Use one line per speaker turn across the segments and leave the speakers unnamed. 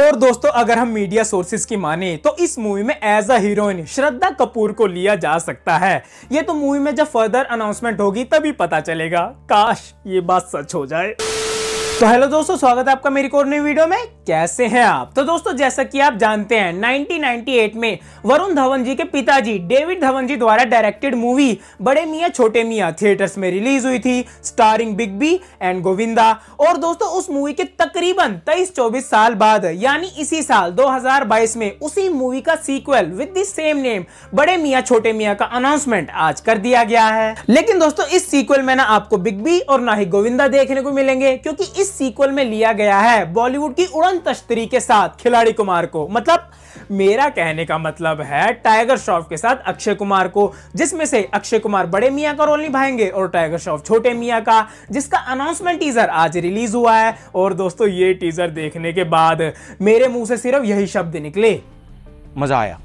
और दोस्तों अगर हम मीडिया सोर्सेज की माने तो इस मूवी में as a heroine Shraddha Kapoor को लिया जा सकता है ये तो मूवी में जब फर्दर अनाउंसमेंट होगी तभी पता चलेगा काश ये बात सच हो जाए तो हेलो दोस्तों स्वागत है आपका मेरी कोर्नर वीडियो में कैसे हैं आप तो दोस्तों जैसा कि आप जानते हैं 1998 में वरुण धवन जी के पिताजी डेविड धवन जी द्वारा डायरेक्टेड मूवी बड़े मियाँ छोटे मियाँ थिएटर्स में रिलीज हुई थी starring Big B and Govinda और दोस्तों उस मूवी के तकरीबन तेईस चौबीस साल बाद यानी इसी साल 2022 में उसी मूवी का sequel with the same name Bade Miyan छोटे मियाँ का अनाउंसमेंट आज कर दिया गया है लेकिन दोस्तों इस सीक्वल में ना आपको बिग बी और ना ही गोविंदा देखने को मिलेंगे क्योंकि इस इस सीक्वल में लिया गया है बॉलीवुड की उड़न तश्तरी के साथ खिलाड़ी कुमार को मतलब मेरा कहने का मतलब है टाइगर श्रॉफ के साथ अक्षय कुमार को जिसमें से अक्षय कुमार बड़े मियाँ का रोल निभाएंगे और टाइगर श्रॉफ छोटे मियाँ का जिसका अनाउंसमेंट टीजर आज रिलीज हुआ है और दोस्तों ये टीजर देखने के बाद मेरे मुंह से सिर्फ यही शब्द निकले मजा आया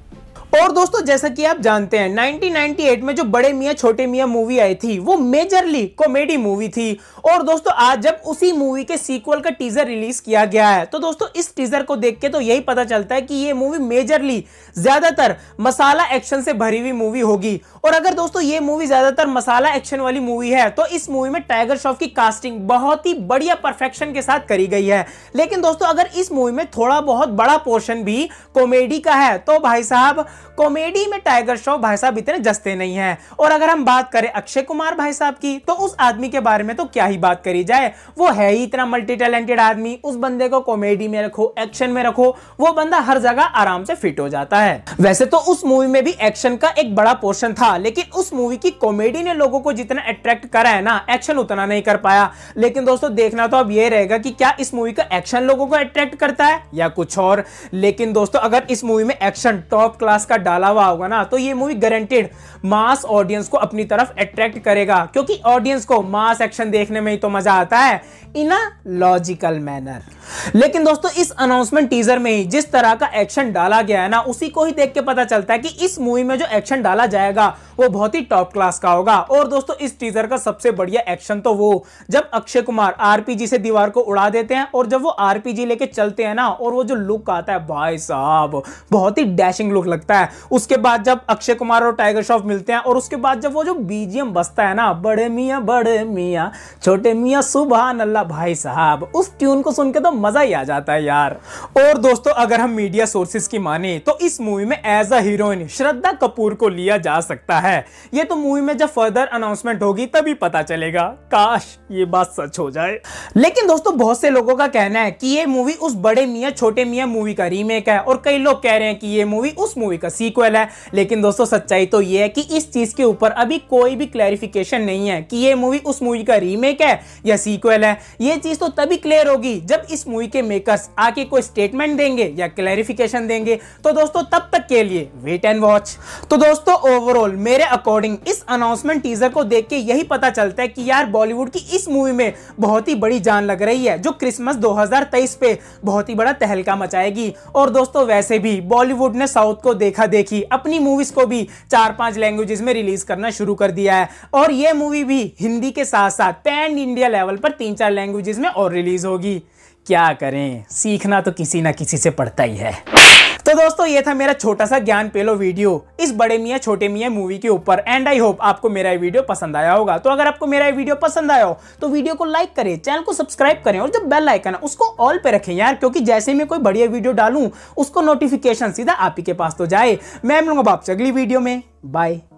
और दोस्तों जैसा कि आप जानते हैं 1998 में जो बड़े मियाँ छोटे मियाँ मूवी आई थी वो मेजरली कॉमेडी मूवी थी और दोस्तों आज जब उसी मूवी के सीक्वल का टीजर रिलीज किया गया है तो दोस्तों इस टीजर को देख के तो यही पता चलता है कि ये मूवी मेजरली ज्यादातर मसाला एक्शन से भरी हुई मूवी होगी और अगर दोस्तों ये मूवी ज्यादातर मसाला एक्शन वाली मूवी है तो इस मूवी में टाइगर श्रॉफ की कास्टिंग बहुत ही बढ़िया परफेक्शन के साथ करी गई है लेकिन दोस्तों अगर इस मूवी में थोड़ा बहुत बड़ा पोर्शन भी कॉमेडी का है तो भाई साहब कॉमेडी में टाइगर श्रॉफ भाई साहब इतने जस्ते नहीं है और अगर हम बात करें अक्षय कुमार भाई साहब की तो उस आदमी के बारे में तो क्या ही बात करी जाए वो है ही इतना मल्टी टैलेंटेड आदमी उस बंदे को कॉमेडी में रखो एक्शन में रखो वो बंदा हर जगह आराम से फिट हो जाता है वैसे तो उस मूवी में भी एक्शन का एक बड़ा पोर्शन था लेकिन उस मूवी की कॉमेडी ने लोगों को जितना अट्रैक्ट करा है ना एक्शन उतना नहीं कर पाया लेकिन दोस्तों देखना तो अब यह रहेगा कि क्या इस मूवी का एक्शन लोगों को अट्रैक्ट करता है या कुछ और लेकिन दोस्तों अगर इस मूवी में एक्शन टॉप क्लास इसका डाला हुआ होगा ना तो ये मूवी गारंटेड मास ऑडियंस को अपनी तरफ अट्रैक्ट करेगा क्योंकि ऑडियंस को मास एक्शन देखने में ही तो मजा आता है इन अ लॉजिकल मैनर लेकिन दोस्तों इस अनाउंसमेंट टीजर में ही जिस तरह का एक्शन डाला गया है ना उसी को ही देख के पता चलता है कि इस मूवी में जो एक्शन डाला जाएगा वो बहुत ही टॉप क्लास का होगा और दोस्तों इस टीजर का सबसे बढ़िया एक्शन तो वो जब अक्षय कुमार आरपीजी से दीवार को उड़ा देते हैं और जब वो आरपीजी लेके चलते हैं ना और वो जो लुक आता है भाई साहब बहुत ही डैशिंग लुक लगता है उसके बाद जब अक्षय कुमार और टाइगर श्रॉफ मिलते हैं और उसके बाद जब वो जो बीजीएम बसता है ना बड़े मियाँ बड़े मियाँ छोटे मियाँ सुबह नल्ला भाई साहब उस ट्यून को सुन के तो मजा ही आ जाता है यार और दोस्तों अगर हम मीडिया सोर्सेज की माने तो इस मूवी में as a heroine Shraddha Kapoor को लिया जा सकता है है ये तो मूवी में जब फर्दर अनाउंसमेंट होगी तभी पता चलेगा काश ये बात सच हो जाए लेकिन दोस्तों बहुत से लोगों का कहना है कि ये मूवी उस बड़े मियाँ छोटे मियाँ मूवी का रीमेक है और कई लोग कह रहे हैं कि ये मूवी उस मूवी का सीक्वल है लेकिन दोस्तों सच्चाई तो ये है कि इस चीज के ऊपर अभी कोई भी क्लैरिफिकेशन नहीं है कि ये मूवी उस मूवी का रीमेक है या सीक्वल है ये चीज तो तभी क्लियर होगी जब इस मूवी के मेकर्स आके कोई स्टेटमेंट देंगे या क्लैरिफिकेशन देंगे तो दोस्तों तब तक के लिए वेट एंड वॉच तो दोस्तों ओवरऑल मेरे मेरे अकॉर्डिंग इस अनाउंसमेंट टीजर को देख के यही पता चलता है कि यार बॉलीवुड की इस मूवी में बहुत ही बड़ी जान लग रही है जो क्रिसमस 2023 पे बहुत ही बड़ा तहलका मचाएगी और दोस्तों वैसे भी बॉलीवुड ने साउथ को देखा देखी अपनी मूवीज को भी चार पांच लैंग्वेजेस में रिलीज करना शुरू कर दिया है और यह मूवी भी हिंदी के साथ साथ पैन इंडिया लेवल पर तीन चार लैंग्वेजेस में और रिलीज होगी क्या करें सीखना तो किसी ना किसी से पड़ता ही है तो दोस्तों ये था मेरा छोटा सा ज्ञान पेलो वीडियो इस बड़े मियाँ छोटे मियाँ मूवी के ऊपर एंड आई होप आपको मेरा वीडियो पसंद आया होगा तो अगर आपको मेरा वीडियो पसंद आया हो तो वीडियो को लाइक करें चैनल को सब्सक्राइब करें और जो बेल आइकन है उसको ऑल पे रखें यार क्योंकि जैसे मैं कोई बढ़िया वीडियो डालूं उसको नोटिफिकेशन सीधा आप ही के पास तो जाए मैं मिलूंगा आपसे अगली वीडियो में बाय